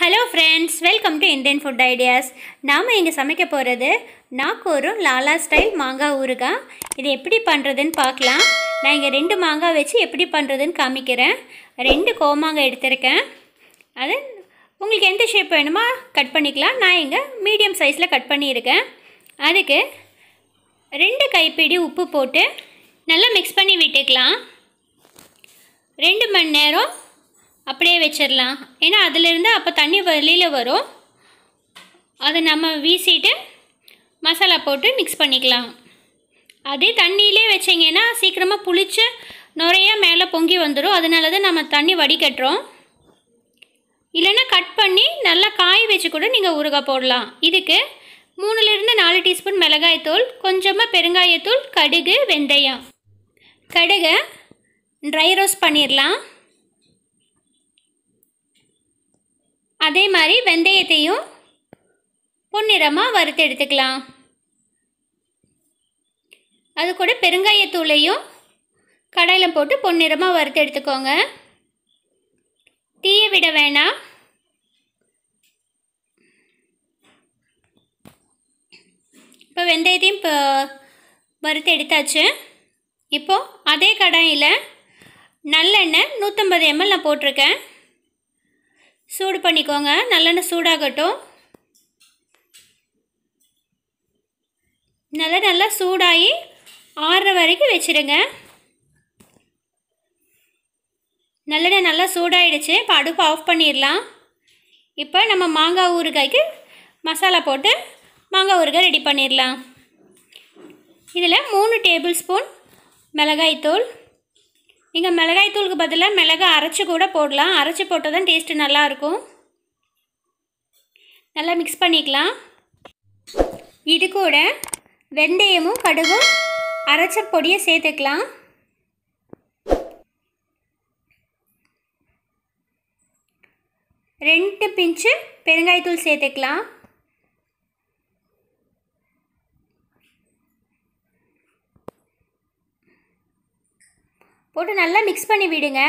hello friends welcome to Indian food ideas நாம் இங்கே சமைக்க போகிறது நாக்கூரும் லாலா ஸ்டைல் மாங்காய் ஊறுகாய் இது எப்படி பண்ணுறதுன்னு பார்க்கலாம் நான் இங்கே ரெண்டு மாங்காய் வச்சு எப்படி பண்ணுறதுன்னு காமிக்கிறேன் ரெண்டு கோமாங்காய் எடுத்திருக்கேன் அது உங்களுக்கு எந்த ஷேப் வேணுமோ கட் பண்ணிக்கலாம் நான் இங்கே மீடியம் சைஸில் கட் பண்ணியிருக்கேன் அதுக்கு ரெண்டு கைப்பிடி உப்பு போட்டு நல்லா மிக்ஸ் பண்ணி விட்டுக்கலாம் ரெண்டு மணி நேரம் அப்படியே வச்சிடலாம் ஏன்னா அதிலிருந்து அப்போ தண்ணி வெளியில் வரும் அதை நம்ம வீசிட்டு மசாலா போட்டு மிக்ஸ் பண்ணிக்கலாம் அதே தண்ணியிலே வச்சிங்கன்னா சீக்கிரமாக புளிச்சு நிறையா மேலே பொங்கி வந்துடும் அதனால தான் நம்ம தண்ணி வடிகட்டுறோம் இல்லைன்னா கட் பண்ணி நல்லா காய வச்சு கூட நீங்கள் ஊறுகாய் போடலாம் இதுக்கு மூணுலேருந்து நாலு டீஸ்பூன் மிளகாய்த்தூள் கொஞ்சமாக பெருங்காயத்தூள் கடுகு வெந்தயம் கடுகை ட்ரை ரோஸ்ட் பண்ணிடலாம் அதே மாதிரி வெந்தயத்தையும் பொன்னிறமாக வறுத்து எடுத்துக்கலாம் அது கூட பெருங்காயத்தூளையும் கடையில் போட்டு பொன்னிறமாக வறுத்து எடுத்துக்கோங்க தீயை விட வேணாம் இப்போ வெந்தயத்தையும் இப்போ வறுத்து எடுத்தாச்சு இப்போது அதே கடாயில் நல்லெண்ணெய் நூற்றம்பது எம்எல் நான் போட்டிருக்கேன் சூடு பண்ணிக்கோங்க நல்லெண்ணெய் சூடாகட்டும் நல்லா நல்லா சூடாகி ஆறுற வரைக்கும் வச்சுருங்க நல்லெண்ணெய் நல்லா சூடாகிடுச்சு இப்போ அடுப்பு ஆஃப் பண்ணிடலாம் இப்போ நம்ம மாங்காய் ஊறுகாய்க்கு மசாலா போட்டு மாங்காய் ஊறுகாய் ரெடி பண்ணிடலாம் இதில் மூணு டேபிள் ஸ்பூன் மிளகாய்த்தூள் இங்கே மிளகாய் தூளுக்கு பதிலாக மிளகா அரைச்சி கூட போடலாம் அரைச்சி போட்டால் தான் டேஸ்ட்டு நல்லாயிருக்கும் நல்லா மிக்ஸ் பண்ணிக்கலாம் இது கூட வெந்தயமும் கடுகும் அரைச்ச பொடியை சேர்த்துக்கலாம் ரெண்டு பிஞ்சு பெருங்காயத்தூள் சேர்த்துக்கலாம் போட்டு நல்லா மிக்ஸ் பண்ணி விடுங்க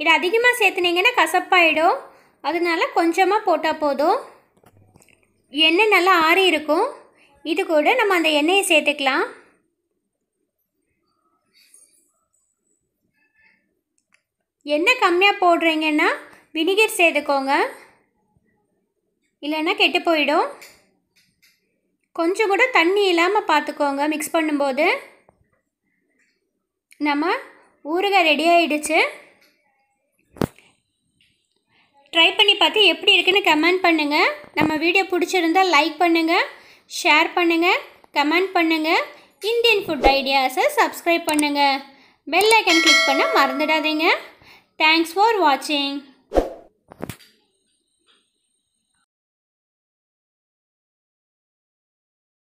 இது அதிகமாக சேர்த்துனீங்கன்னா கசப்பாயிடும் அதனால கொஞ்சமாக போட்டால் போதும் எண்ணெய் நல்லா ஆறி இருக்கும் இது கூட நம்ம அந்த எண்ணெயை சேர்த்துக்கலாம் எண்ணெய் கம்மியாக போடுறீங்கன்னா வினிகர் சேர்த்துக்கோங்க இல்லைன்னா கெட்டு போயிடும் கொஞ்சம் கூட தண்ணி இல்லாமல் பார்த்துக்கோங்க மிக்ஸ் பண்ணும்போது நம்ம ஊறுகாய் ரெடி ஆகிடுச்சு ட்ரை பண்ணி பார்த்து எப்படி இருக்குன்னு கமெண்ட் பண்ணுங்கள் நம்ம வீடியோ பிடிச்சிருந்தால் லைக் பண்ணுங்கள் ஷேர் பண்ணுங்கள் கமெண்ட் பண்ணுங்கள் இந்தியன் ஃபுட் ஐடியாஸை சப்ஸ்கிரைப் பண்ணுங்கள் பெல் ஐக்கன் கிளிக் பண்ண மறந்துடாதீங்க தேங்க்ஸ் ஃபார் வாட்சிங்